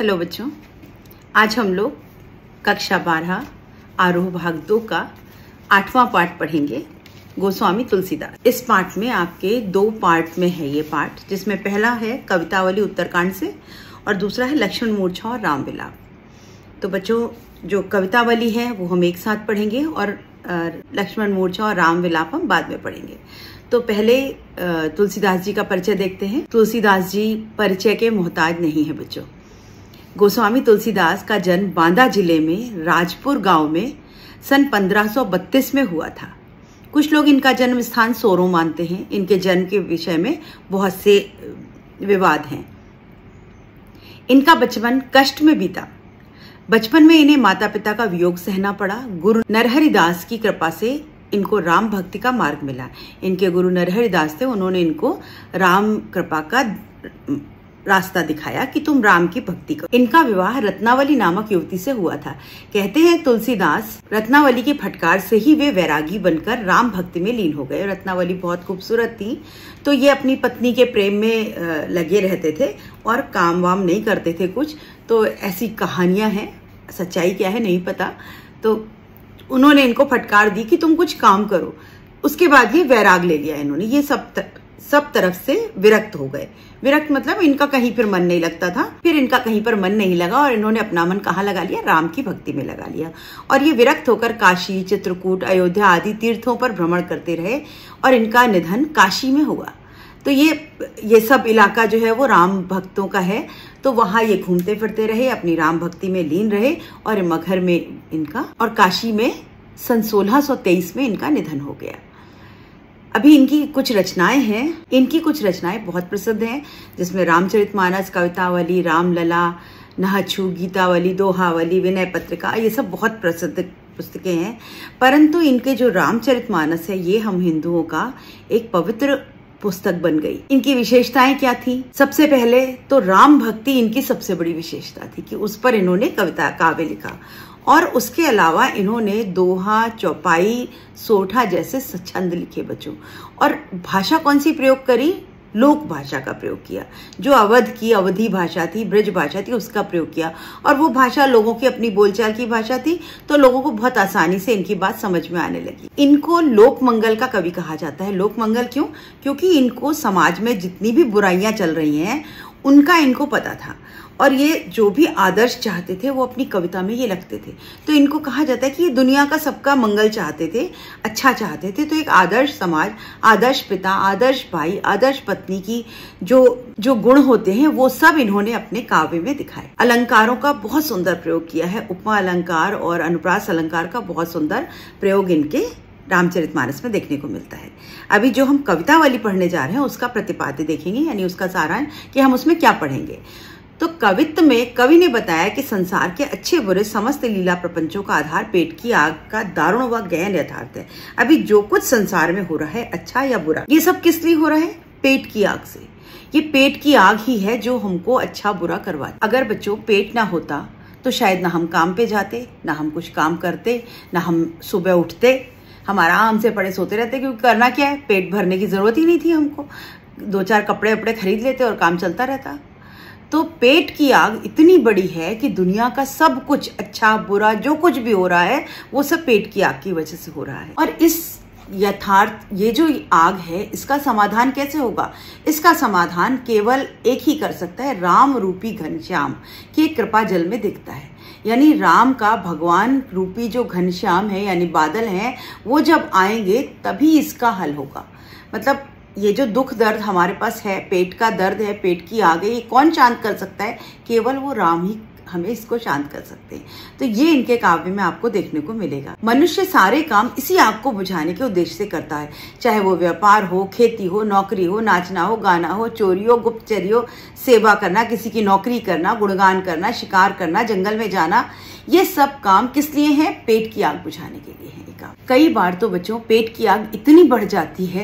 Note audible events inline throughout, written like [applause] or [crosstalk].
hello बच्चों आज हम लोग कक्षा बारह आरोह भाग दो का आठवां पार्ट पढ़ेंगे गोस्वामी तुलसीदास इस पार्ट में आपके दो पार्ट में है ये पार्ट जिसमें पहला है कवितावली उत्तरकांड से और दूसरा है लक्ष्मण मूर्छा और राम विलाप तो बच्चों जो कवितावली है वो हम एक साथ पढ़ेंगे और लक्ष्मण मूर्छा और राम विलाप हम बाद में पढ़ेंगे तो पहले तुलसीदास जी का परिचय देखते हैं तुलसीदास जी परिचय के मोहताज नहीं है बच्चों गोस्वामी तुलसीदास का जन्म बांदा जिले में राजपुर गांव में सन 1532 में हुआ था कुछ लोग इनका जन्म स्थान सोरो मानते हैं इनके जन्म के विषय में बहुत से विवाद हैं इनका बचपन कष्ट में बीता बचपन में इन्हें माता पिता का वियोग सहना पड़ा गुरु नरहरिदास की कृपा से इनको राम भक्ति का मार्ग मिला इनके गुरु नरहरिदास थे उन्होंने इनको राम कृपा का रास्ता दिखाया कि तुम राम की भक्ति करो इनका विवाह रत्नावली नामक युवती से हुआ था कहते हैं तुलसीदास रत्नावली के फटकार से ही वे वैरागी बनकर राम भक्ति में लीन हो गए रत्नावली बहुत खूबसूरत थी तो ये अपनी पत्नी के प्रेम में लगे रहते थे और काम वाम नहीं करते थे कुछ तो ऐसी कहानियां हैं सच्चाई क्या है नहीं पता तो उन्होंने इनको फटकार दी कि तुम कुछ काम करो उसके बाद ये वैराग ले लिया इन्होंने ये सब तर, सब तरफ से विरक्त हो गए विरक्त मतलब इनका कहीं पर मन नहीं लगता था फिर इनका कहीं पर मन नहीं लगा और इन्होंने अपना मन कहाँ लगा लिया राम की भक्ति में लगा लिया और ये विरक्त होकर काशी चित्रकूट अयोध्या आदि तीर्थों पर भ्रमण करते रहे और इनका निधन काशी में हुआ तो ये ये सब इलाका जो है वो राम भक्तों का है तो वहां ये घूमते फिरते रहे अपनी राम भक्ति में लीन रहे और मगहर में इनका और काशी में सन सोलह में इनका निधन हो गया अभी इनकी कुछ रचनाएं हैं इनकी कुछ रचनाएं बहुत प्रसिद्ध हैं जिसमें रामचरित मानस कवितावली रामलला नहछू गीतावली दोहावली विनय पत्रिका ये सब बहुत प्रसिद्ध पुस्तकें हैं परंतु इनके जो रामचरित मानस है ये हम हिंदुओं का एक पवित्र पुस्तक बन गई इनकी विशेषताएं क्या थी सबसे पहले तो राम भक्ति इनकी सबसे बड़ी विशेषता थी कि उस पर इन्होंने कविता काव्य लिखा और उसके अलावा इन्होंने दोहा चौपाई सोठा जैसे छंद लिखे बच्चों और भाषा कौन सी प्रयोग करी लोक भाषा का प्रयोग किया जो अवध की अवधि भाषा थी ब्रज भाषा थी उसका प्रयोग किया और वो भाषा लोगों की अपनी बोलचाल की भाषा थी तो लोगों को बहुत आसानी से इनकी बात समझ में आने लगी इनको लोक मंगल का कवि कहा जाता है लोक मंगल क्यों क्योंकि इनको समाज में जितनी भी बुराइयां चल रही हैं उनका इनको पता था और ये जो भी आदर्श चाहते थे वो अपनी कविता में ये लगते थे तो इनको कहा जाता है कि ये दुनिया का सबका मंगल चाहते थे अच्छा चाहते थे तो एक आदर्श समाज आदर्श पिता आदर्श भाई आदर्श पत्नी की जो जो गुण होते हैं वो सब इन्होंने अपने काव्य में दिखाए अलंकारों का बहुत सुंदर प्रयोग किया है उपमा अलंकार और अनुप्रास अलंकार का बहुत सुंदर प्रयोग इनके रामचरितमानस में देखने को मिलता है अभी जो हम कविता वाली पढ़ने जा रहे हैं उसका प्रतिपाद्य देखेंगे यानी उसका सारांश कि हम उसमें क्या पढ़ेंगे तो कवित्व में कवि ने बताया कि संसार के अच्छे बुरे समस्त लीला प्रपंचों का आधार पेट की आग का दारुण व गहन यथार्थ है अभी जो कुछ संसार में हो रहा है अच्छा या बुरा ये सब किस लिए हो रहा है पेट की आग से ये पेट की आग ही है जो हमको अच्छा बुरा करवा अगर बच्चों पेट ना होता तो शायद ना हम काम पे जाते ना हम कुछ काम करते ना हम सुबह उठते हम आराम से पड़े सोते रहते क्योंकि करना क्या है पेट भरने की जरूरत ही नहीं थी हमको दो चार कपड़े वपड़े खरीद लेते और काम चलता रहता तो पेट की आग इतनी बड़ी है कि दुनिया का सब कुछ अच्छा बुरा जो कुछ भी हो रहा है वो सब पेट की आग की वजह से हो रहा है और इस यथार्थ ये जो आग है इसका समाधान कैसे होगा इसका समाधान केवल एक ही कर सकता है राम रूपी घनश्याम के कृपा जल में दिखता है यानी राम का भगवान रूपी जो घनश्याम है यानी बादल हैं वो जब आएंगे तभी इसका हल होगा मतलब ये जो दुख दर्द हमारे पास है पेट का दर्द है पेट की आगे ये कौन शांत कर सकता है केवल वो राम ही हमें इसको शांत कर सकते हैं तो ये इनके काव्य में आपको देखने को मिलेगा मनुष्य सारे काम इसी आग को बुझाने के उद्देश्य से करता है चाहे वो व्यापार हो खेती हो नौकरी हो नाचना हो गाना हो चोरी हो गुप्तचरी हो सेवा करना किसी की नौकरी करना गुणगान करना शिकार करना जंगल में जाना ये सब काम किस लिए है पेट की आग बुझाने के लिए है ये काम कई बार तो बच्चों पेट की आग इतनी बढ़ जाती है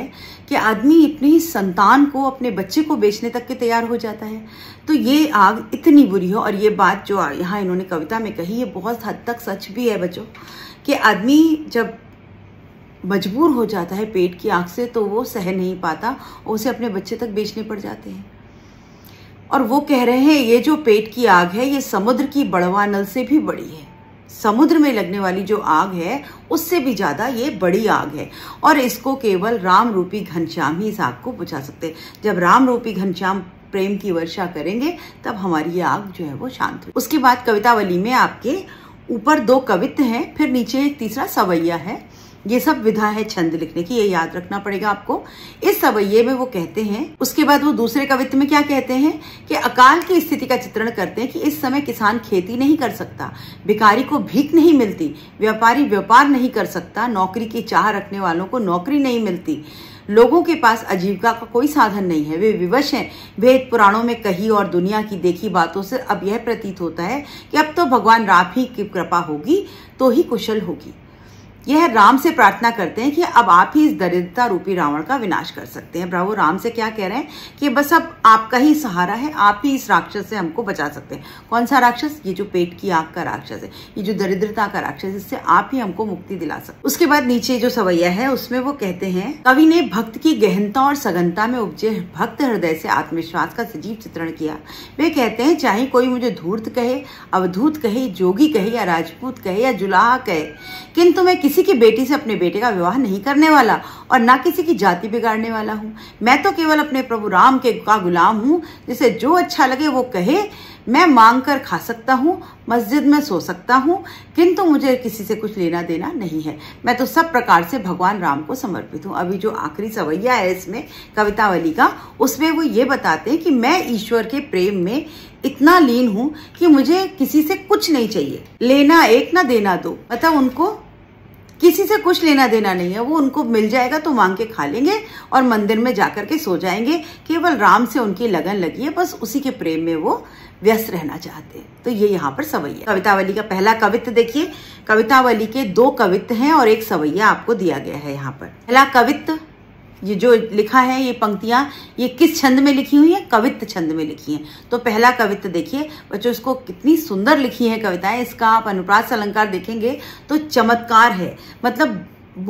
कि आदमी अपनी संतान को अपने बच्चे को बेचने तक के तैयार हो जाता है तो ये आग इतनी बुरी हो और ये बात जो यहाँ इन्होंने कविता में कही ये बहुत हद तक सच भी है बच्चों कि आदमी जब मजबूर हो जाता है पेट की आग से तो वो सह नहीं पाता और उसे अपने बच्चे तक बेचने पड़ जाते हैं और वो कह रहे हैं ये जो पेट की आग है ये समुद्र की बड़वा नल से भी बड़ी है समुद्र में लगने वाली जो आग है उससे भी ज़्यादा ये बड़ी आग है और इसको केवल राम रूपी घनश्याम ही इस आग को बुझा सकते हैं जब राम रूपी घनश्याम प्रेम की वर्षा करेंगे तब हमारी ये आग जो है वो शांत हो उसके बाद कवितावली में आपके ऊपर दो कवित्त हैं फिर नीचे एक तीसरा सवैया है ये सब विधा है छंद लिखने की ये याद रखना पड़ेगा आपको इस सवैये में वो कहते हैं उसके बाद वो दूसरे कवित्व में क्या कहते हैं कि अकाल की स्थिति का चित्रण करते हैं कि इस समय किसान खेती नहीं कर सकता भिकारी को भीख नहीं मिलती व्यापारी व्यापार नहीं कर सकता नौकरी की चाह रखने वालों को नौकरी नहीं मिलती लोगों के पास आजीविका का कोई साधन नहीं है वे विवश हैं वे पुराणों में कही और दुनिया की देखी बातों से अब यह प्रतीत होता है कि अब तो भगवान राफ ही की कृपा होगी तो ही कुशल होगी यह राम से प्रार्थना करते हैं कि अब आप ही इस दरिद्रता रूपी रावण का विनाश कर सकते हैं प्रभु राम से क्या कह रहे हैं कि बस अब आपका ही सहारा है आप ही इस राक्षस से हमको बचा सकते हैं कौन सा राक्षस ये जो पेट की आग का राक्षस है ये जो दरिद्रता का राक्षस इससे आप ही हमको मुक्ति दिला सकते उसके बाद नीचे जो सवैया है उसमें वो कहते हैं कवि ने भक्त की गहनता और सघनता में उपजे भक्त हृदय से आत्मविश्वास का सजीव चित्रण किया वे कहते हैं चाहे कोई मुझे धूर्त कहे अवधूत कहे जोगी कहे या राजपूत कहे या जुलाहा कहे किंतु मैं किसी किसी की बेटी से अपने बेटे का विवाह नहीं करने वाला और ना किसी की जाति बिगाड़ने वाला हूँ मैं तो केवल अपने प्रभु राम के का गुलाम हूँ जिसे जो अच्छा लगे वो कहे मैं मांग कर खा सकता हूँ मस्जिद में सो सकता हूँ किंतु मुझे किसी से कुछ लेना देना नहीं है मैं तो सब प्रकार से भगवान राम को समर्पित हूँ अभी जो आखिरी सवैया है इसमें कवितावली का उसमें वो ये बताते हैं कि मैं ईश्वर के प्रेम में इतना लीन हूँ कि मुझे किसी से कुछ नहीं चाहिए लेना एक ना देना दो मतलब उनको किसी से कुछ लेना देना नहीं है वो उनको मिल जाएगा तो मांग के खा लेंगे और मंदिर में जाकर के सो जाएंगे केवल राम से उनकी लगन लगी है बस उसी के प्रेम में वो व्यस्त रहना चाहते हैं तो ये यहाँ पर सवैया कवितावली का पहला कवित्व देखिए कवितावली के दो कवित्व हैं और एक सवैया आपको दिया गया है यहाँ पर पहला कवित्व ये जो लिखा है ये पंक्तियाँ ये किस छंद में लिखी हुई हैं कवित्त छंद में लिखी हैं तो पहला कवित्त देखिए बच्चों इसको कितनी सुंदर लिखी है कविताएं इसका आप अनुप्रास अलंकार देखेंगे तो चमत्कार है मतलब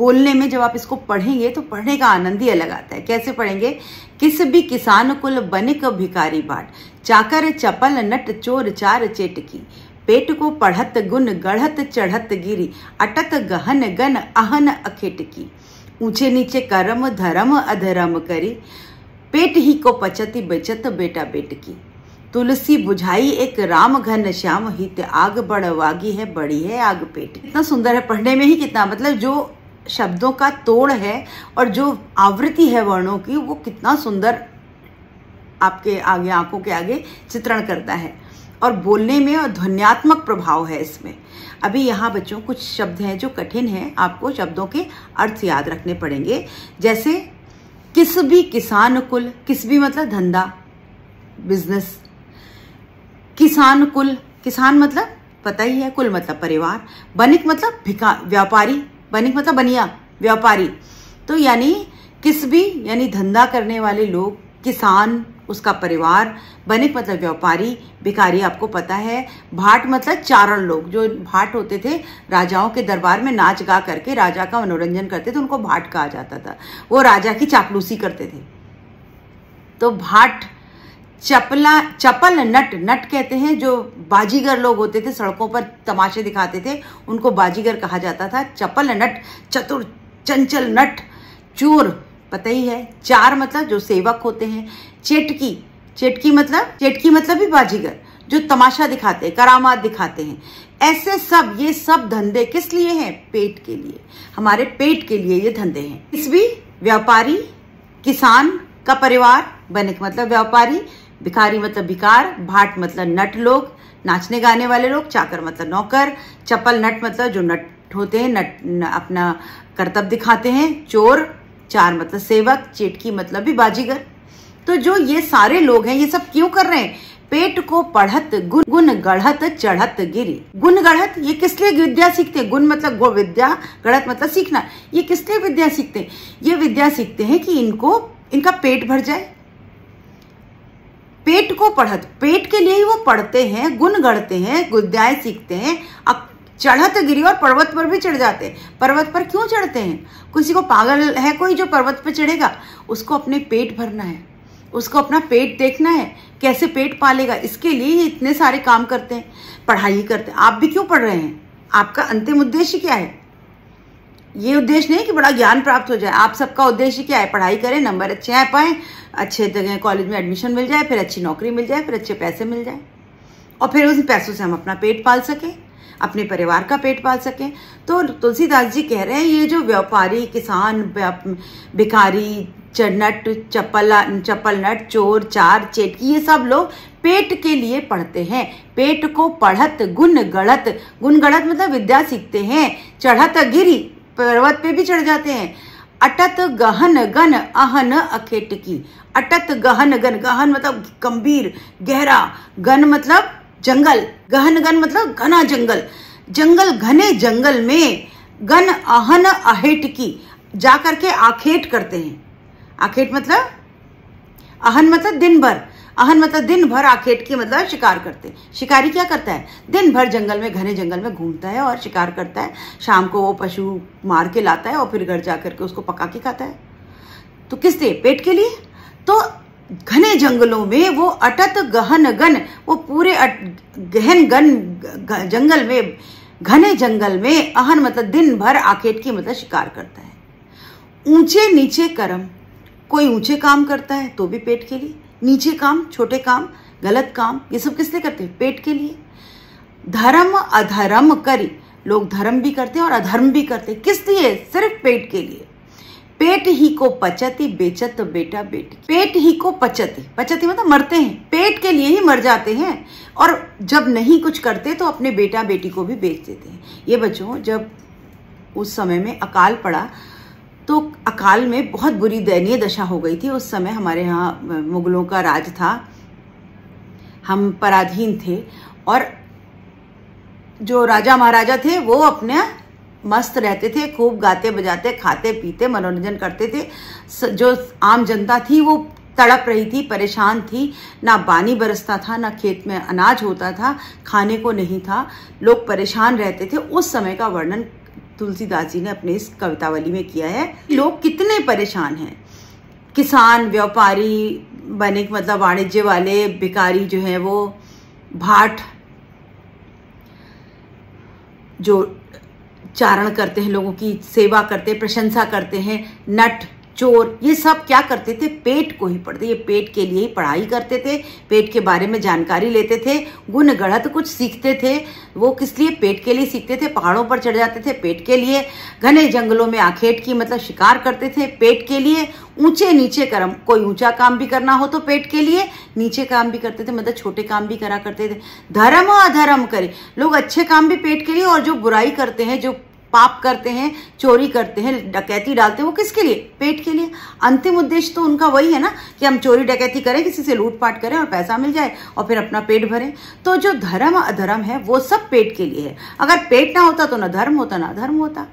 बोलने में जब आप इसको पढ़ेंगे तो पढ़ने का आनंद ही अलग आता है कैसे पढ़ेंगे किस भी किसान कुल बनिक भिकारी बाट चाकर चपल नट चोर चार चेटकी पेट को पढ़त गुन गढ़त चढ़त गिरी अटत गहन गन अहन अखेटकी ऊंचे नीचे कर्म धर्म अधर्म करी पेट ही को पचती बचत बेटा बेट की तुलसी बुझाई एक राम घन श्याम हित आग बड़वागी है बड़ी है आग पेट कितना सुंदर है पढ़ने में ही कितना मतलब जो शब्दों का तोड़ है और जो आवृत्ति है वर्णों की वो कितना सुंदर आपके आगे आंखों के आगे चित्रण करता है और बोलने में और ध्वन्यात्मक प्रभाव है इसमें अभी यहाँ बच्चों कुछ शब्द हैं जो कठिन हैं आपको शब्दों के अर्थ याद रखने पड़ेंगे जैसे किस भी किसान कुल किस भी मतलब धंधा बिजनेस किसान कुल किसान मतलब पता ही है कुल मतलब परिवार बनिक मतलब भिका व्यापारी बनिक मतलब बनिया व्यापारी तो यानी किस भी यानी धंधा करने वाले लोग किसान उसका परिवार बने मतलब व्यापारी भिखारी आपको पता है भाट मतलब चारण लोग जो भाट होते थे राजाओं के दरबार में नाच गा करके राजा का मनोरंजन करते थे उनको भाट कहा जाता था वो राजा की चापलूसी करते थे तो भाट चपला चपल नट नट कहते हैं जो बाजीगर लोग होते थे सड़कों पर तमाशे दिखाते थे उनको बाजीगर कहा जाता था चपल नट चतुर चंचल नट चूर पता ही है चार मतलब जो सेवक होते हैं चेटकी चेटकी मतलब चेटकी मतलब भी बाजीगर जो तमाशा दिखाते हैं करामात दिखाते हैं ऐसे सब ये सब धंधे किस लिए हैं पेट के लिए हमारे पेट के लिए ये धंधे हैं इस भी व्यापारी किसान का परिवार बनिक मतलब व्यापारी भिखारी मतलब भिकार भाट मतलब नट लोग नाचने गाने वाले लोग चाकर मतलब नौकर चपल नट मतलब जो नट होते हैं नट न, अपना कर्तव्य दिखाते हैं चोर चार मतलब सेवक चेटकी मतलब भी बाजीगर तो जो ये सारे लोग हैं ये सब क्यों कर रहे हैं पेट को पढ़त गुन गुन गढ़त चढ़त गिरी गुन गढ़त ये किस लिए विद्या सीखते हैं गुण मतलब गो विद्या गढ़त मतलब सीखना ये किस लिए विद्या सीखते हैं ये विद्या सीखते हैं कि इनको इनका पेट भर जाए पेट को पढ़त पेट के लिए ही वो पढ़ते हैं गुण गढ़ते हैं विद्याएं सीखते हैं चढ़त गिरी और पर्वत पर भी चढ़ जाते हैं पर्वत पर क्यों चढ़ते हैं किसी को पागल है कोई जो पर्वत पर चढ़ेगा उसको अपने पेट भरना है उसको अपना पेट देखना है कैसे पेट पालेगा इसके लिए ही इतने सारे काम करते हैं पढ़ाई करते हैं आप भी क्यों पढ़ रहे हैं आपका अंतिम उद्देश्य क्या है ये उद्देश्य नहीं कि बड़ा ज्ञान प्राप्त हो जाए आप सबका उद्देश्य क्या है पढ़ाई करें नंबर अच्छे आ पाएँ अच्छे जगह कॉलेज में एडमिशन मिल जाए फिर अच्छी नौकरी मिल जाए फिर अच्छे पैसे मिल जाए और फिर उन पैसों से हम अपना पेट पाल सकें अपने परिवार का पेट पाल सकें तो तुलसीदास जी कह रहे हैं ये जो व्यापारी किसान भिखारी चनट चपला चपल नट चोर चार चेट ये सब लोग पेट के लिए पढ़ते हैं पेट को पढ़त गुण गणत गुण गणत मतलब विद्या सीखते हैं चढ़त गिरी पर्वत पे भी चढ़ जाते हैं अटत गहन गन अहन अखेट की अटत गहन गन गहन मतलब गंभीर गहरा गन मतलब जंगल गहन गन मतलब घना जंगल जंगल घने जंगल में गन अहन अहेट की जा करके आखेट करते हैं आखेट मतलब अहन मतलब दिन भर अहन मतलब दिन भर आखेट की मतलब शिकार करते शिकारी क्या करता है दिन भर जंगल में घने जंगल में घूमता है और शिकार करता है शाम को वो पशु मार के लाता है और फिर घर जा करके उसको पका के खाता है तो किस लिए पेट के लिए तो घने जंगलों में वो अटत गहन गन वो पूरे गहन गन जंगल में घने जंगल में अहन मतलब दिन भर आखेट की मतलब शिकार करता है ऊंचे नीचे कर्म कोई ऊंचे काम करता है तो भी पेट के लिए नीचे काम छोटे काम गलत काम ये सब किस लिए करते हैं पेट के लिए धर्म अधर्म करी लोग धर्म भी करते हैं और अधर्म भी करते हैं किस लिए सिर्फ पेट के लिए पेट ही को पचती बेचत बेटा बेटी पेट ही को पचती पचती मतलब मरते हैं पेट के लिए ही मर जाते हैं और जब नहीं कुछ करते तो अपने बेटा बेटी को भी बेच देते हैं ये बच्चों जब उस समय में अकाल पड़ा तो अकाल में बहुत बुरी दयनीय दशा हो गई थी उस समय हमारे यहाँ मुगलों का राज था हम पराधीन थे और जो राजा महाराजा थे वो अपने मस्त रहते थे खूब गाते बजाते खाते पीते मनोरंजन करते थे जो आम जनता थी वो तड़प रही थी परेशान थी ना पानी बरसता था ना खेत में अनाज होता था खाने को नहीं था लोग परेशान रहते थे उस समय का वर्णन तुलसीदास जी ने अपने इस कवितावली में किया है लोग कितने परेशान हैं किसान व्यापारी बने मतलब वाणिज्य वाले भिकारी जो है वो भाट जो चारण करते हैं लोगों की सेवा करते हैं प्रशंसा करते हैं नट चोर ये सब क्या करते थे पेट को ही पढ़ते ये पेट के लिए ही पढ़ाई करते थे पेट के बारे में जानकारी लेते थे गुण गढ़त कुछ सीखते थे वो किस लिए पेट के लिए सीखते थे पहाड़ों पर चढ़ जाते थे पेट के लिए घने जंगलों में आखेट की मतलब शिकार करते थे पेट के लिए ऊंचे नीचे कर्म कोई ऊंचा काम भी करना हो तो पेट के लिए नीचे काम भी करते थे मतलब छोटे काम भी करा करते थे धर्म अधर्म करे लोग अच्छे काम भी पेट के लिए और जो बुराई करते हैं जो पाप करते हैं चोरी करते हैं डकैती डालते हैं वो किसके लिए पेट के लिए अंतिम उद्देश्य तो उनका वही है ना कि हम चोरी डकैती करें किसी से लूटपाट करें और पैसा मिल जाए और फिर अपना पेट भरें तो जो धर्म अधर्म है वो सब पेट के लिए है अगर पेट ना होता तो ना धर्म होता ना धर्म होता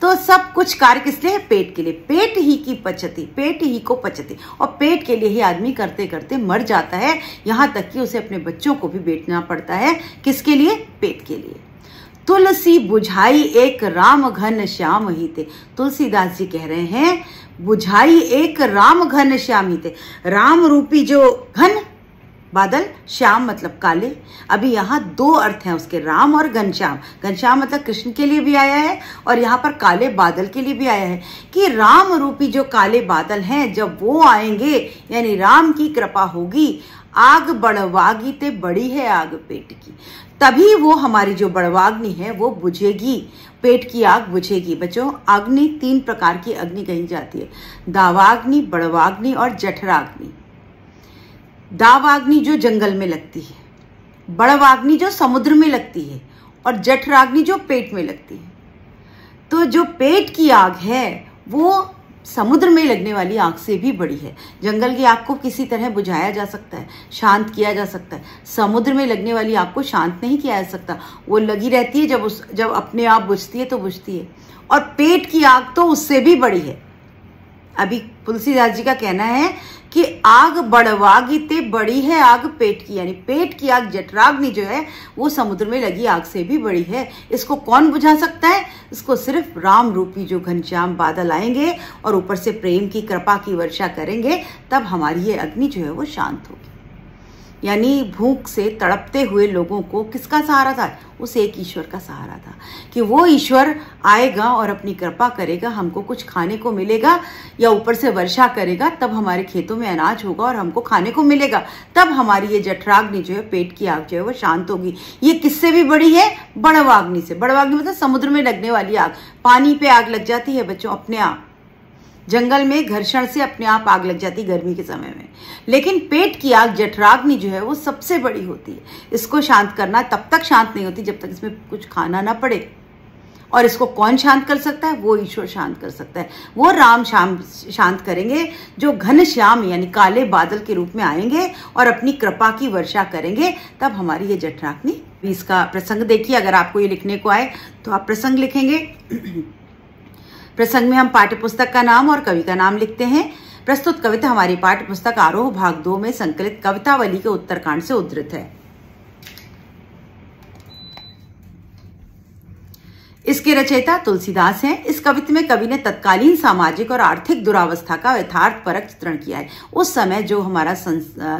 तो सब कुछ कार्य किस लिए है पेट के लिए पेट ही की पचती पेट ही को पचती और पेट के लिए ही आदमी करते करते मर जाता है यहाँ तक कि उसे अपने बच्चों को भी बेचना पड़ता है किसके लिए पेट के लिए तुलसी बुझाई एक राम घन श्याम ही थे तुलसीदास जी कह रहे हैं बुझाई एक राम घन श्याम ही थे राम रूपी जो घन बादल श्याम मतलब काले अभी यहाँ दो अर्थ हैं उसके राम और घनश्याम घनश्याम मतलब कृष्ण के लिए भी आया है और यहाँ पर काले बादल के लिए भी आया है कि राम रूपी जो काले बादल हैं जब वो आएंगे यानी राम की कृपा होगी आग बड़वागी ते बड़ी है आग पेट की तभी वो हमारी जो बड़वाग्नि है वो बुझेगी पेट की आग बुझेगी बच्चों अग्नि तीन प्रकार की अग्नि कही जाती है दावाग्नि बड़वाग्नि और जठराग्नि दावाग्नि जो जंगल में लगती है बड़वाग्नि जो समुद्र में लगती है और जठराग्नि जो पेट में लगती है तो जो पेट की आग है वो समुद्र में लगने वाली आग से भी बड़ी है जंगल की आग को किसी तरह बुझाया जा सकता है शांत किया जा सकता है समुद्र में लगने वाली आग को शांत नहीं किया जा सकता वो लगी रहती है जब उस जब अपने आप बुझती है तो बुझती है और पेट की आग तो उससे भी बड़ी है अभी तुलसीदास जी का कहना है कि आग बड़वागीते बड़ी है आग पेट की यानी पेट की आग जटराग्नि जो है वो समुद्र में लगी आग से भी बड़ी है इसको कौन बुझा सकता है इसको सिर्फ राम रूपी जो घनश्याम बादल आएंगे और ऊपर से प्रेम की कृपा की वर्षा करेंगे तब हमारी ये अग्नि जो है वो शांत होगी यानी भूख से तड़पते हुए लोगों को किसका सहारा था उस एक ईश्वर का सहारा था कि वो ईश्वर आएगा और अपनी कृपा करेगा हमको कुछ खाने को मिलेगा या ऊपर से वर्षा करेगा तब हमारे खेतों में अनाज होगा और हमको खाने को मिलेगा तब हमारी ये जठराग्नि जो है पेट की आग जो है वो शांत होगी ये किससे भी बड़ी है बड़वाग्नि से बड़वाग्नि मतलब समुद्र में लगने वाली आग पानी पे आग लग जाती है बच्चों अपने आप जंगल में घर्षण से अपने आप आग लग जाती गर्मी के समय में लेकिन पेट की आग जठराग्नि जो है वो सबसे बड़ी होती है इसको शांत करना तब तक शांत नहीं होती जब तक इसमें कुछ खाना ना पड़े और इसको कौन शांत कर सकता है वो ईश्वर शांत कर सकता है वो राम शाम शांत करेंगे जो घन श्याम यानी काले बादल के रूप में आएंगे और अपनी कृपा की वर्षा करेंगे तब हमारी ये जठराग्नि इसका प्रसंग देखिए अगर आपको ये लिखने को आए तो आप प्रसंग लिखेंगे [clears throat] प्रसंग में हम पाठ्य पुस्तक का नाम और कवि का नाम लिखते हैं प्रस्तुत कविता हमारी पाठ्य पुस्तक आरोह भाग दो में संकलित कवितावली के उत्तरकांड से उद्धृत है इसके रचयिता तुलसीदास हैं इस कवित में कवि ने तत्कालीन सामाजिक और आर्थिक दुरावस्था का यथार्थ परक चित्रण किया है उस समय जो हमारा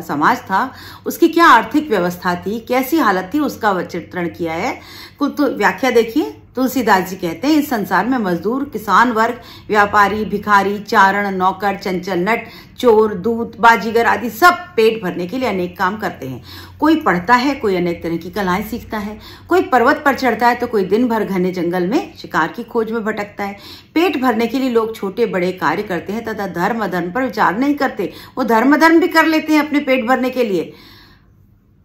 समाज था उसकी क्या आर्थिक व्यवस्था थी कैसी हालत थी उसका चित्रण किया है कुल तो व्याख्या देखिए तुलसीदास जी कहते हैं इस संसार में मजदूर किसान वर्ग व्यापारी भिखारी चारण नौकर चंचल नट चोर दूत बाजीगर आदि सब पेट भरने के लिए अनेक काम करते हैं कोई पढ़ता है कोई अनेक तरह की कलाएं सीखता है कोई पर्वत पर चढ़ता है तो कोई दिन भर घने जंगल में शिकार की खोज में भटकता है पेट भरने के लिए लोग छोटे बड़े कार्य करते हैं तथा धर्म अधर्म पर विचार नहीं करते वो धर्म अधर्म भी कर लेते हैं अपने पेट भरने के लिए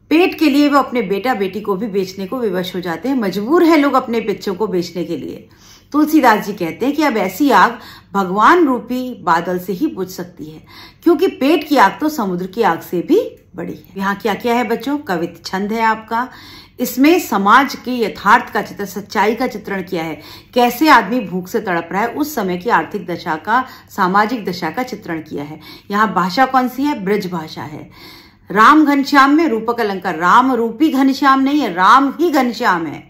पेट के लिए वो अपने बेटा बेटी को भी बेचने को विवश हो जाते हैं मजबूर है लोग अपने बच्चों को बेचने के लिए तुलसीदास जी कहते हैं कि अब ऐसी आग भगवान रूपी बादल से ही बुझ सकती है क्योंकि पेट की आग तो समुद्र की आग से भी बड़ी है यहाँ क्या क्या है बच्चों कवित छंद है आपका इसमें समाज के यथार्थ का चित्र सच्चाई का चित्रण किया है कैसे आदमी भूख से तड़प रहा है उस समय की आर्थिक दशा का सामाजिक दशा का चित्रण किया है यहाँ भाषा कौन सी है ब्रज भाषा है राम घनश्याम में रूपक अलंकार राम रूपी घनश्याम नहीं है राम ही घनश्याम है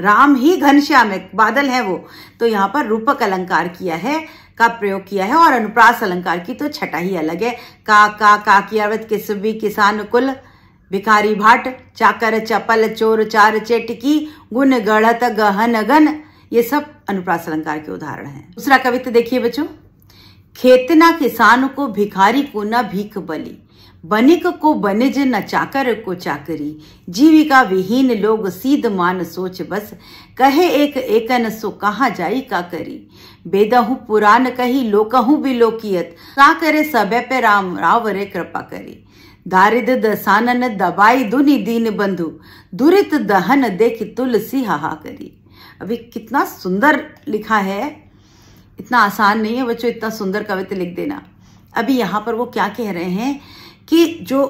राम ही घनश्याम है बादल है वो तो यहाँ पर रूपक अलंकार किया है का प्रयोग किया है और अनुप्रास अलंकार की तो छटा ही अलग है का का का कियावत किसबी किसान कुल भिखारी भाट चाकर चपल चोर चार चेटकी गुण गढ़त गहन गन ये सब अनुप्रास अलंकार के उदाहरण हैं दूसरा कवित्व देखिए बच्चों खेतना किसान को भिखारी को न भीख बली बनिक को बनिज न चाकर को चाकरी जीविका विहीन लोग सीध मान सोच बस कहे एक एकन सो कहा जाई का करी बेदहु पुराण कही लोकहु बिलोकियत का करे सबे पे राम राव रे कृपा करी दारिद दसानन दबाई दुनि दीन बंधु दुरित दहन देख तुलसी हहा करी अभी कितना सुंदर लिखा है इतना आसान नहीं है बच्चों इतना सुंदर कविता लिख देना अभी यहाँ पर वो क्या कह रहे हैं कि जो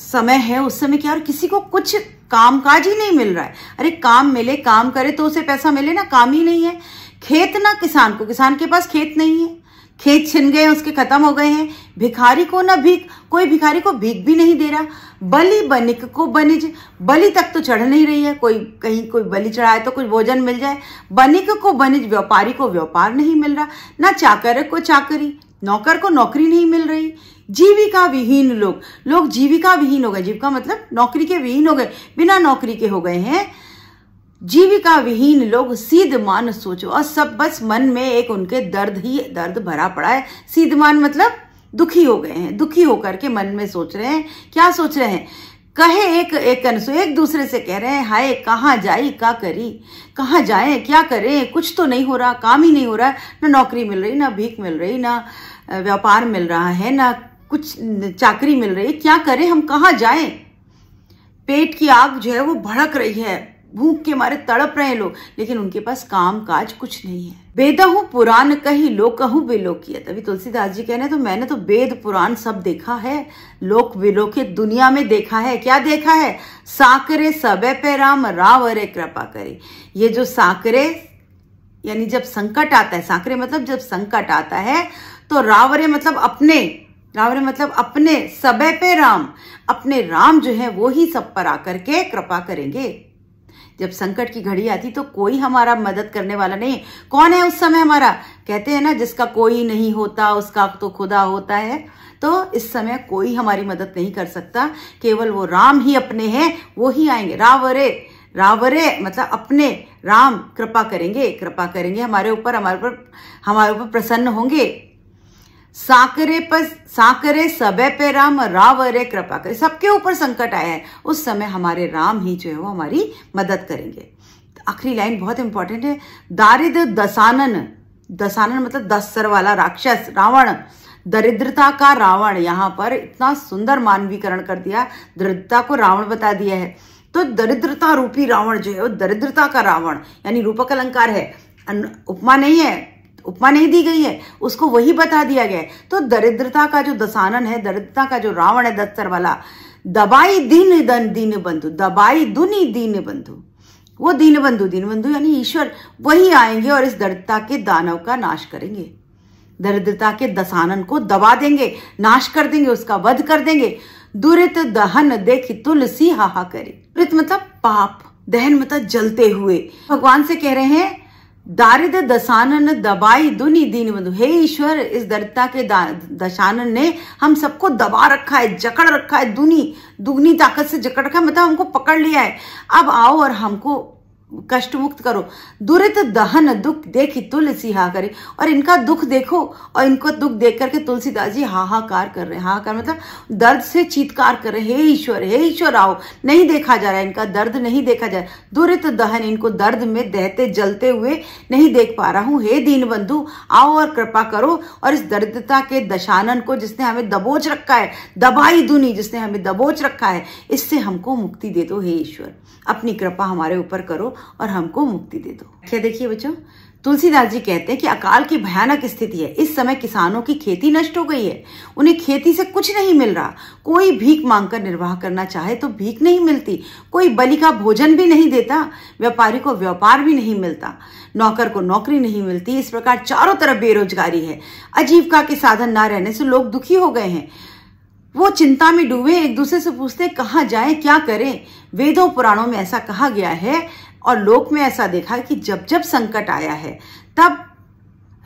समय है उस समय क्या और किसी को कुछ काम काज ही नहीं मिल रहा है अरे काम मिले काम करे तो उसे पैसा मिले ना काम ही नहीं है खेत ना किसान को किसान के पास खेत नहीं है खेत छिन गए उसके खत्म हो गए हैं भिखारी को ना भीख कोई भिखारी को भीख भी नहीं दे रहा बलि बनिक को बनिज बलि तक तो चढ़ नहीं रही है कोई कहीं कोई बलि चढ़ाए तो कुछ भोजन मिल जाए बनिक को बनिज व्यापारी को व्यापार नहीं मिल रहा ना चाकर को चाकरी नौकर को नौकरी नहीं मिल रही जीविका विहीन लोग लोग जीविका विहीन हो गए जीविका मतलब नौकरी के विहीन हो गए बिना नौकरी के हो गए हैं जीविका विहीन लोग सीधमान सोचो और सब बस मन में एक उनके दर्द ही दर्द भरा पड़ा है सीधमान मतलब दुखी हो गए हैं दुखी होकर के मन में सोच रहे हैं क्या सोच रहे हैं कहे एक एक कनसो एक दूसरे से कह रहे हैं हाय कहाँ जाई का करी कहाँ जाए क्या करें कुछ तो नहीं हो रहा काम ही नहीं हो रहा ना नौकरी मिल रही ना भीख मिल रही ना व्यापार मिल रहा है ना कुछ चाकरी मिल रही क्या करें हम कहाँ जाएं पेट की आग जो है वो भड़क रही है भूख के मारे तड़प रहे लोग लेकिन उनके पास काम काज कुछ नहीं है वेदा हूँ पुराण कही लोक बेलोकियत अभी तुलसीदास जी कहने तो मैंने तो वेद पुराण सब देखा है लोक विलोकित दुनिया में देखा है क्या देखा है साकरे सबे पे राम राव अरे कृपा करे ये जो साकरे यानी जब संकट आता है साकरे मतलब जब संकट आता है तो रावरे मतलब अपने रावण मतलब अपने सबे पे राम अपने राम जो है वो ही सब पर आकर के कृपा करेंगे जब संकट की घड़ी आती तो कोई हमारा मदद करने वाला नहीं कौन है उस समय हमारा कहते हैं ना जिसका कोई नहीं होता उसका तो खुदा होता है तो इस समय कोई हमारी मदद नहीं कर सकता केवल वो राम ही अपने हैं वो ही आएंगे रावरे रावरे मतलब अपने राम कृपा करेंगे कृपा करेंगे हमारे ऊपर हमारे ऊपर हमारे ऊपर प्रसन्न होंगे साकरे पर साकरे सबे पे राम रावरे कृपा करे सबके ऊपर संकट आया है उस समय हमारे राम ही जो है वो हमारी मदद करेंगे आखिरी लाइन बहुत इंपॉर्टेंट है दारिद्र दसानन दसानन मतलब दस सर वाला राक्षस रावण दरिद्रता का रावण यहां पर इतना सुंदर मानवीकरण कर दिया दरिद्रता को रावण बता दिया है तो दरिद्रता रूपी रावण जो है वो दरिद्रता का रावण यानी रूपक अलंकार है उपमा नहीं है उपमा नहीं दी गई है उसको वही बता दिया गया है तो दरिद्रता का जो दसानन है दरिद्रता का जो रावण है दस्तर वाला दबाई दीन दन दीन बंधु दबाई दुनी दीन बंधु वो दीन बंधु दीन बंधु यानी ईश्वर वही आएंगे और इस दरिद्रता के दानव का नाश करेंगे दरिद्रता के दसानन को दबा देंगे नाश कर देंगे उसका वध कर देंगे दुरित दहन देख तुलसी हाहा करे दुरित मतलब पाप दहन मतलब जलते हुए भगवान से कह रहे हैं दारिद्र दशानन दबाई दुनी दीन बंधु हे ईश्वर इस दरिद्रता के दशानन ने हम सबको दबा रखा है जकड़ रखा है दुनी दुगनी ताकत से जकड़ रखा है मतलब हमको पकड़ लिया है अब आओ और हमको कष्ट मुक्त करो दुरित दहन दुख देखी तुलसी हा करे और इनका दुख देखो और इनको दुख देख करके तुलसीदास जी हाहाकार कर रहे हैं हाहाकार मतलब दर्द से चीतकार कर रहे हे ईश्वर हे ईश्वर आओ नहीं देखा जा रहा है इनका दर्द नहीं देखा जा रहा दुरित दहन इनको दर्द में दहते जलते हुए नहीं देख पा रहा हूँ हे दीन बंधु आओ और कृपा करो और इस दर्दता के दशानन को जिसने हमें दबोच रखा है दबाई दुनी जिसने हमें दबोच रखा है इससे हमको मुक्ति दे दो हे ईश्वर अपनी कृपा हमारे ऊपर करो और हमको मुक्ति दे दो क्या देखिए बच्चों तुलसीदास जी कहते हैं कि अकाल की भयानक स्थिति है इस समय किसानों की खेती नष्ट हो गई है उन्हें खेती से कुछ नहीं मिल रहा कोई भीख मांगकर निर्वाह करना चाहे तो भीख नहीं मिलती कोई बलि का भोजन भी नहीं देता व्यापारी को व्यापार भी नहीं मिलता नौकर को नौकरी नहीं मिलती इस प्रकार चारों तरफ बेरोजगारी है आजीविका के साधन न रहने से लोग दुखी हो गए हैं वो चिंता में डूबे एक दूसरे से पूछते कहा जाए क्या करें वेदों पुराणों में ऐसा कहा गया है और लोक में ऐसा देखा कि जब जब संकट आया है तब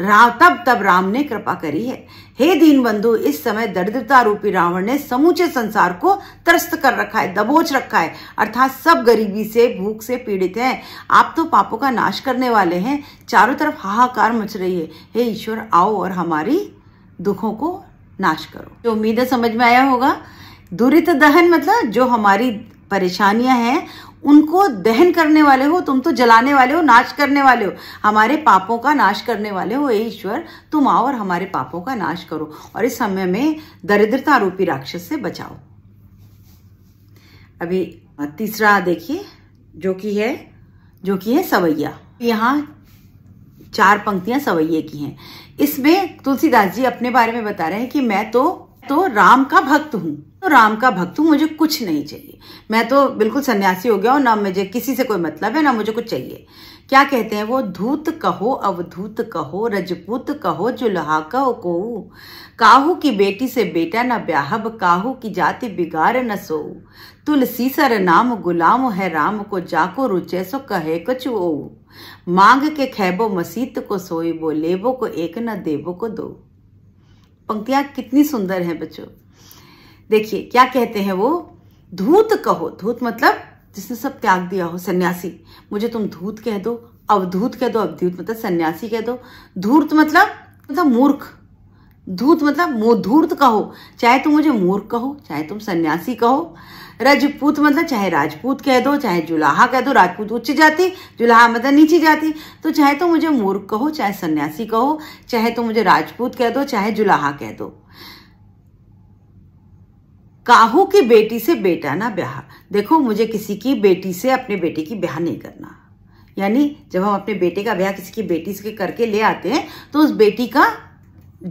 राम तब तब राम ने कृपा करी है हे दीन बंधु इस समय दरिद्रता रूपी रावण ने समूचे संसार को त्रस्त कर रखा है दबोच रखा है अर्थात सब गरीबी से भूख से पीड़ित हैं आप तो पापों का नाश करने वाले हैं चारों तरफ हाहाकार मच रही है हे ईश्वर आओ और हमारी दुखों को नाश करो जो उम्मीद है समझ में आया होगा दुरित दहन मतलब जो हमारी परेशानियां हैं उनको दहन करने वाले हो तुम तो जलाने वाले हो नाश करने वाले हो हमारे पापों का नाश करने वाले हो ईश्वर तुम आओ और हमारे पापों का नाश करो और इस समय में दरिद्रता रूपी राक्षस से बचाओ अभी तीसरा देखिए जो कि है जो कि है सवैया यहाँ चार पंक्तियां सवैये की हैं इसमें तुलसीदास जी अपने बारे में बता रहे हैं कि मैं तो तो राम का भक्त हूँ तो राम का भक्त हूँ मुझे कुछ नहीं चाहिए मैं तो बिल्कुल सन्यासी हो गया हूँ ना मुझे किसी से कोई मतलब है ना मुझे कुछ चाहिए क्या कहते हैं वो धूत कहो अवधूत कहो रजपूत कहो जुल्हा कहो को काहू की बेटी से बेटा न ब्याहब काहू की जाति बिगाड़ न सो तुलसी सर नाम गुलाम है राम को जाको रुचे सो कहे ओ मांग के खैबो मसीत को सोई बो लेबो को एक न देबो को दो पंक्तियां कितनी सुंदर हैं बच्चों देखिए क्या कहते हैं वो धूत कहो धूत मतलब जिसने सब त्याग दिया हो सन्यासी मुझे तुम धूत कह दो अवधूत कह दो अवधूत मतलब सन्यासी कह दो धूर्त मतलब मतलब मूर्ख धूत मतलब मोधूर्त कहो चाहे तुम मुझे मूर्ख कहो चाहे तुम सन्यासी कहो रजपूत मतलब चाहे राजपूत कह दो चाहे जुलाहा कह दो राजपूत उच्च जाति जुलाहा मतलब नीचे जाति तो चाहे तुम मुझे मूर्ख कहो चाहे सन्यासी कहो चाहे तुम मुझे राजपूत कह दो चाहे जुलाहा कह दो काहू की बेटी से बेटा ना ब्याह देखो मुझे किसी की बेटी से अपने बेटे की ब्याह नहीं करना यानी जब हम अपने बेटे का ब्याह किसी की बेटी से करके ले आते हैं तो उस बेटी का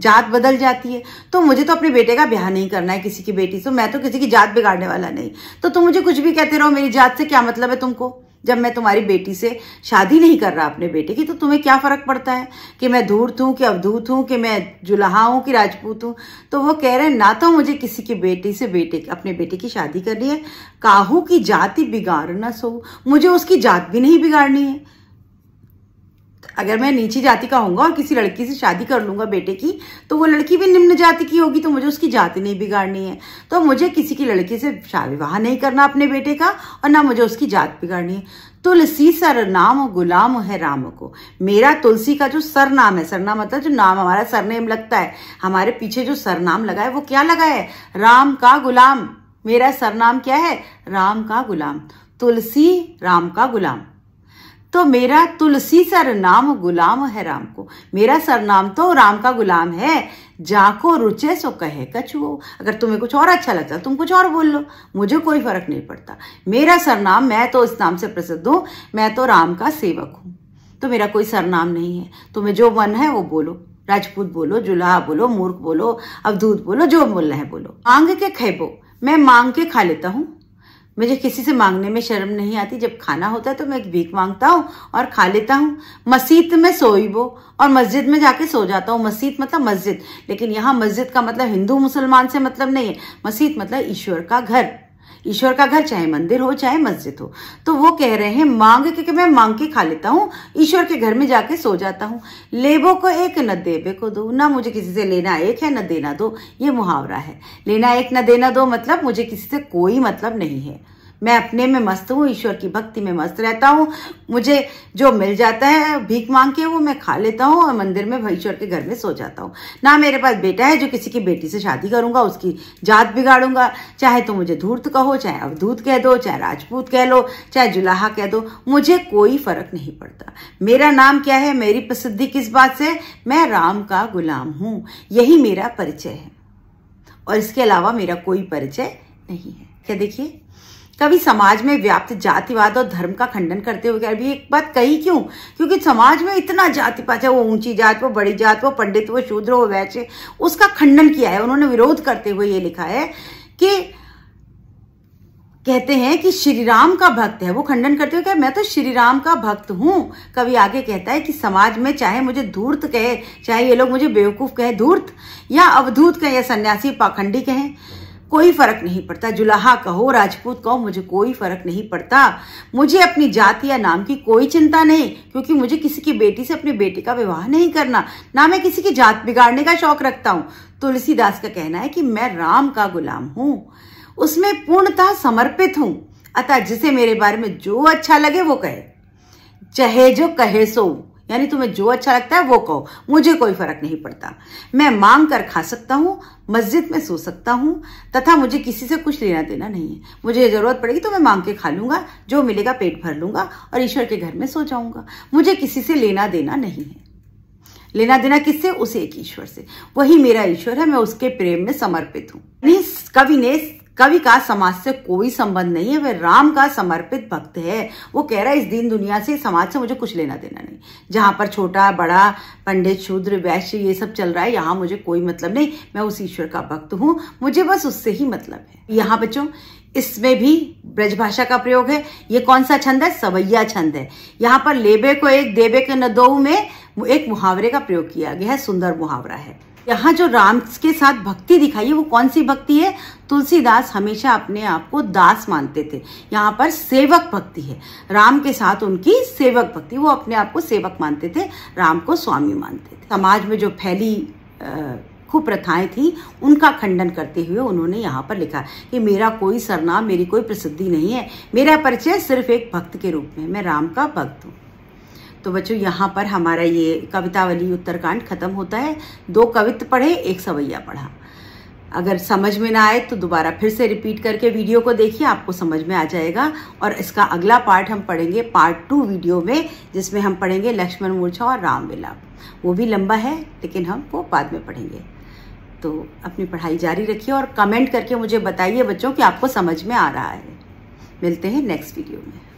जात बदल जाती है तो मुझे तो अपने बेटे का ब्याह नहीं करना है किसी की बेटी से मैं तो किसी की जात बिगाड़ने वाला नहीं तो तुम मुझे कुछ भी कहते रहो मेरी जात से क्या मतलब है तुमको जब मैं तुम्हारी बेटी से शादी नहीं कर रहा अपने बेटे की तो तुम्हें क्या फ़र्क पड़ता है कि मैं धूर्त हूँ कि अवधूत हूँ कि मैं जुलाहा हूं कि राजपूत हूं तो वो कह रहे हैं ना तो मुझे किसी की बेटी से बेटे अपने बेटे की शादी करनी है काहू की जाति बिगाड़ना सो मुझे उसकी जात भी नहीं बिगाड़नी है अगर मैं नीची जाति का होऊंगा और किसी लड़की से शादी कर लूंगा बेटे की तो वो लड़की भी निम्न जाति की होगी तो मुझे उसकी जाति नहीं बिगाड़नी है तो मुझे किसी की लड़की से विवाह नहीं करना अपने बेटे का और ना मुझे उसकी जात बिगाड़नी है तुलसी सर नाम गुलाम है राम को मेरा तुलसी का जो सरनाम है सरनाम मतलब जो नाम हमारा सरनेम लगता है हमारे पीछे जो सरनाम लगा है वो क्या लगा है राम का गुलाम मेरा सरनाम क्या है राम का गुलाम तुलसी राम का गुलाम तो मेरा तुलसी सरनाम गुलाम है राम को मेरा सरनाम तो राम का गुलाम है जाको रुचे सो कहे कछुओ अगर तुम्हें कुछ और अच्छा लगता तो तुम कुछ और बोल लो मुझे कोई फर्क नहीं पड़ता मेरा सरनाम मैं तो इस नाम से प्रसिद्ध हूँ मैं तो राम का सेवक हूँ तो मेरा कोई सरनाम नहीं है तुम्हें जो मन है वो बोलो राजपूत बोलो जुलाहा बोलो मूर्ख बोलो अवधूत बोलो जो बोलना है बोलो मांग के खेबो मैं मांग के खा लेता हूँ मुझे किसी से मांगने में शर्म नहीं आती जब खाना होता है तो मैं एक भीख मांगता हूँ और खा लेता हूँ मस्जिद में सोईबो और मस्जिद में जाके सो जाता हूँ मस्जिद मतलब मस्जिद लेकिन यहाँ मस्जिद का मतलब हिंदू मुसलमान से मतलब नहीं है मस्जिद मतलब ईश्वर का घर ईश्वर का घर चाहे मंदिर हो चाहे मस्जिद हो तो वो कह रहे हैं मांग के कि मैं मांग के खा लेता हूँ ईश्वर के घर में जाके सो जाता हूँ लेबो को एक न देबे को दो ना मुझे किसी से लेना एक है न देना दो ये मुहावरा है लेना एक न देना दो मतलब मुझे किसी से कोई मतलब नहीं है मैं अपने में मस्त हूँ ईश्वर की भक्ति में मस्त रहता हूँ मुझे जो मिल जाता है भीख मांग के वो मैं खा लेता हूँ और मंदिर में ईश्वर के घर में सो जाता हूँ ना मेरे पास बेटा है जो किसी की बेटी से शादी करूँगा उसकी जात बिगाड़ूंगा चाहे तो मुझे धूर्त कहो चाहे अवधूत कह दो चाहे राजपूत कह लो चाहे जुलाहा कह दो मुझे कोई फर्क नहीं पड़ता मेरा नाम क्या है मेरी प्रसिद्धि किस बात से मैं राम का गुलाम हूँ यही मेरा परिचय है और इसके अलावा मेरा कोई परिचय नहीं है क्या देखिए कभी समाज में व्याप्त जातिवाद और धर्म का खंडन करते हुए अभी एक बात कही क्यों क्योंकि समाज में इतना जाति पात वो ऊंची जात वो बड़ी जात वो पंडित वो शूद्र वो वैश्य उसका खंडन किया है उन्होंने विरोध करते हुए ये लिखा है कि कहते हैं कि श्री राम का भक्त है वो खंडन करते हुए मैं तो श्री राम का भक्त हूं कभी आगे कहता है कि समाज में चाहे मुझे धूर्त कहे चाहे ये लोग मुझे बेवकूफ कहे धूर्त या अवधूत कहे या सन्यासी पाखंडी कहे कोई फर्क नहीं पड़ता जुलाहा कहो राजपूत कहो मुझे कोई फर्क नहीं पड़ता मुझे अपनी जात या नाम की कोई चिंता नहीं क्योंकि मुझे किसी की बेटी से अपने बेटे का विवाह नहीं करना ना मैं किसी की जात बिगाड़ने का शौक रखता हूँ तुलसीदास का कहना है कि मैं राम का गुलाम हूँ उसमें पूर्णतः समर्पित हूँ अतः जिसे मेरे बारे में जो अच्छा लगे वो कहे चाहे जो कहे सो यानी तुम्हें जो अच्छा लगता है वो कहो मुझे कोई फर्क नहीं पड़ता मैं मांग कर खा सकता हूँ मस्जिद में सो सकता हूँ तथा मुझे किसी से कुछ लेना देना नहीं है मुझे ज़रूरत पड़ेगी तो मैं मांग के खा लूंगा जो मिलेगा पेट भर लूंगा और ईश्वर के घर में सो जाऊंगा मुझे किसी से लेना देना नहीं है लेना देना किससे उसे एक ईश्वर से वही मेरा ईश्वर है मैं उसके प्रेम में समर्पित हूँ कवि ने कवि का समाज से कोई संबंध नहीं है वह राम का समर्पित भक्त है वो कह रहा है इस दिन दुनिया से समाज से मुझे कुछ लेना देना नहीं जहां पर छोटा बड़ा पंडित शूद्र वैश्य ये सब चल रहा है यहाँ मुझे कोई मतलब नहीं मैं उस ईश्वर का भक्त हूँ मुझे बस उससे ही मतलब है यहाँ बच्चों इसमें भी ब्रजभाषा का प्रयोग है ये कौन सा छंद है सवैया छंद है यहाँ पर लेबे को एक देबे के न दो में एक मुहावरे का प्रयोग किया गया है सुंदर मुहावरा है यहाँ जो राम के साथ भक्ति दिखाई है वो कौन सी भक्ति है तुलसीदास हमेशा अपने आप को दास मानते थे यहाँ पर सेवक भक्ति है राम के साथ उनकी सेवक भक्ति वो अपने आप को सेवक मानते थे राम को स्वामी मानते थे समाज में जो फैली कुप्रथाएं थी उनका खंडन करते हुए उन्होंने यहाँ पर लिखा कि मेरा कोई सरनाम मेरी कोई प्रसिद्धि नहीं है मेरा परिचय सिर्फ एक भक्त के रूप में मैं राम का भक्त हूँ तो बच्चों यहाँ पर हमारा ये कवितावली उत्तरकांड खत्म होता है दो कवित पढ़े एक सवैया पढ़ा अगर समझ में ना आए तो दोबारा फिर से रिपीट करके वीडियो को देखिए आपको समझ में आ जाएगा और इसका अगला पार्ट हम पढ़ेंगे पार्ट टू वीडियो में जिसमें हम पढ़ेंगे लक्ष्मण मूर्छा और राम विलाप वो भी लंबा है लेकिन हम वो बाद में पढ़ेंगे तो अपनी पढ़ाई जारी रखिए और कमेंट करके मुझे बताइए बच्चों कि आपको समझ में आ रहा है मिलते हैं नेक्स्ट वीडियो में